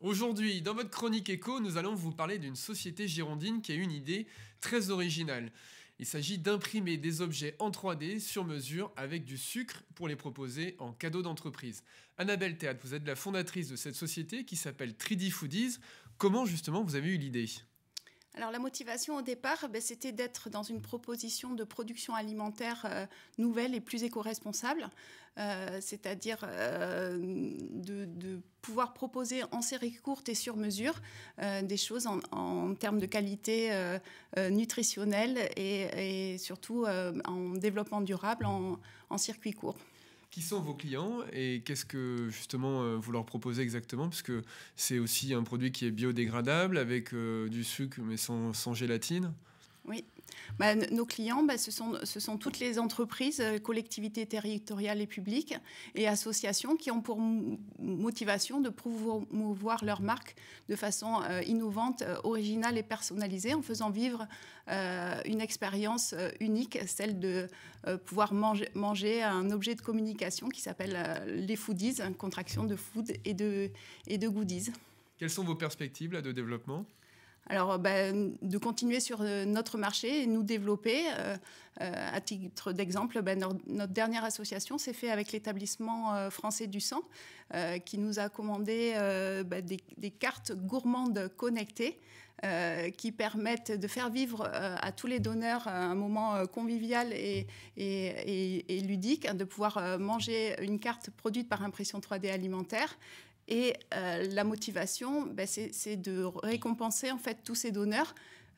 Aujourd'hui, dans votre chronique éco, nous allons vous parler d'une société girondine qui a une idée très originale. Il s'agit d'imprimer des objets en 3D sur mesure avec du sucre pour les proposer en cadeau d'entreprise. Annabelle Théâtre, vous êtes la fondatrice de cette société qui s'appelle 3D Foodies. Comment justement vous avez eu l'idée alors la motivation au départ, ben, c'était d'être dans une proposition de production alimentaire euh, nouvelle et plus éco-responsable, euh, c'est-à-dire euh, de, pouvoir proposer en série courte et sur mesure euh, des choses en, termes de qualité euh, euh, nutritionnelle et, surtout en développement durable en, circuit court. Qui sont vos clients et qu'est-ce que justement vous leur proposez exactement Parce que c'est aussi un produit qui est biodégradable avec du sucre mais sans, sans gélatine. Oui. Bah, nos clients, bah, ce, sont, ce, sont, toutes les entreprises, euh, collectivités territoriales et publiques et associations qui ont pour motivation de promouvoir leur marque de façon euh, innovante, euh, originale et personnalisée en faisant vivre une expérience unique, celle de pouvoir manger, un objet de communication qui s'appelle les foodies, une contraction de food et de, goodies. Quelles sont vos perspectives de développement alors, euh, ben, de continuer sur euh, notre marché et nous développer. Euh, à titre d'exemple, ben, notre dernière association s'est faite avec l'établissement français du sang, qui nous a commandé ben, des, cartes gourmandes connectées. qui permettent de faire vivre à tous les donneurs un moment convivial et, ludique, hein, de pouvoir manger une carte produite par impression 3D alimentaire, et euh, la motivation, ben, c'est de récompenser en fait tous ces donneurs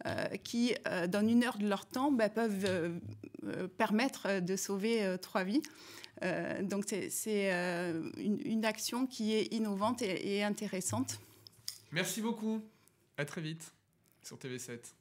euh, qui, euh, dans une heure de leur temps, ben, peuvent permettre de sauver trois vies. donc c'est une, action qui est innovante et, et intéressante. Merci beaucoup. À très vite sur TV7.